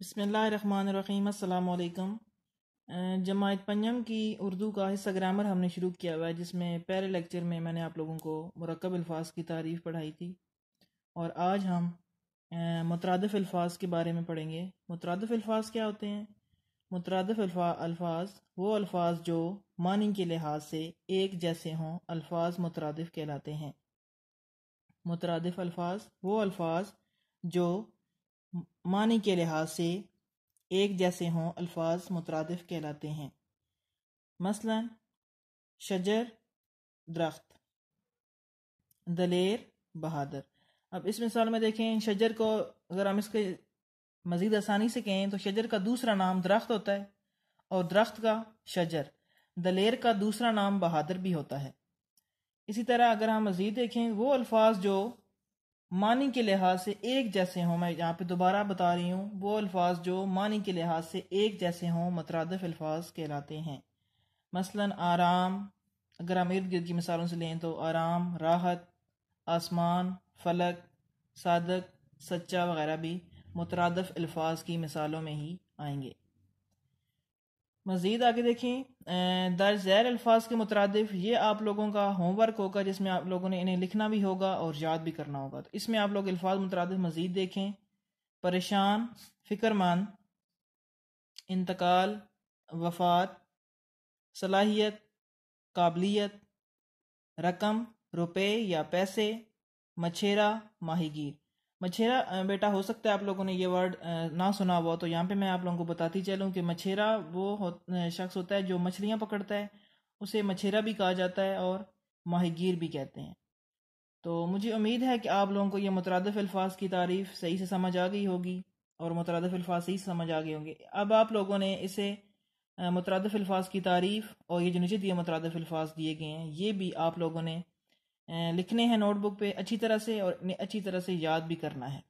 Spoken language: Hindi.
बसमीम् अल्लाम जमायत पंजम की उर्दू का हिस्सा ग्रामर हमने शुरू किया हुआ है जिसमें पहले लेक्चर में मैंने आप लोगों को मरकब अल्फाज की तारीफ़ पढ़ाई थी और आज हम मतरदफ़ अल्फाज के बारे में पढ़ेंगे मुतरदफ अल्फाज क्या होते हैं मतरदफ़ अल्फाज वो अल्फाज जो मानी के लिहाज से एक जैसे हों अल्फाज मुतरदफ कहलाते हैं मुतरदफ़ अल्फाज वो अल्फाज जो मानी के लिहाज से एक जैसे हों अल्फाज मुतरदफ़ कहलाते हैं मसलन शजर दरख्त दलेर बहादुर अब इस मिसाल में देखें शजर को अगर हम इसके मज़ीद आसानी से कहें तो शजर का दूसरा नाम दरख्त होता है और दरख्त का शजर दलेर का दूसरा नाम बहादुर भी होता है इसी तरह अगर हम मज़ीद देखें वो अल्फाज जो मानी के लिहाज से एक जैसे हों मैं यहाँ पे दोबारा बता रही हूँ वो अल्फाज जो मानी के लिहाज से एक जैसे हों मतरदफ अल्फाज कहलाते हैं मसलन आराम अगर हम इर्द गिर्द की मिसालों से लें तो आराम राहत आसमान फलक सादक सच्चा वगैरह भी मुतरदफ़ अल्फाज की मिसालों में ही आएंगे मज़ीद आगे देखें दर जैर अल्फाज के मुतरदफ ये आप लोगों का होमवर्क होगा जिसमें आप लोगों ने इन्हें लिखना भी होगा और याद भी करना होगा तो इसमें आप लोग अल्फाज मुतरद मज़ीद देखें परेशान फ़िक्रमंद इंतकाल वफात सलाहियत काबिलियत रकम रुपये या पैसे मछेरा माहिगीर मछेरा बेटा हो सकता है आप लोगों ने ये वर्ड ना सुना हुआ तो यहाँ पे मैं आप लोगों को बताती चलूँ कि मछेरा वो हो, शख्स होता है जो मछलियाँ पकड़ता है उसे मछेरा भी कहा जाता है और माहिगीर भी कहते हैं तो मुझे उम्मीद है कि आप लोगों को ये मुतरदफ़ अल्फाज की तारीफ़ सही से समझ आ गई होगी और मुतरदफ़ अल्फाज सही से समझ आ गए होंगे अब आप लोगों ने इसे मुतरदफ़ अल्फाज की तारीफ़ और ये जो नीचे दिए मुतरदफ़ अल्फाज दिए गए हैं ये भी आप लोगों ने लिखने हैं नोटबुक पे अच्छी तरह से और अच्छी तरह से याद भी करना है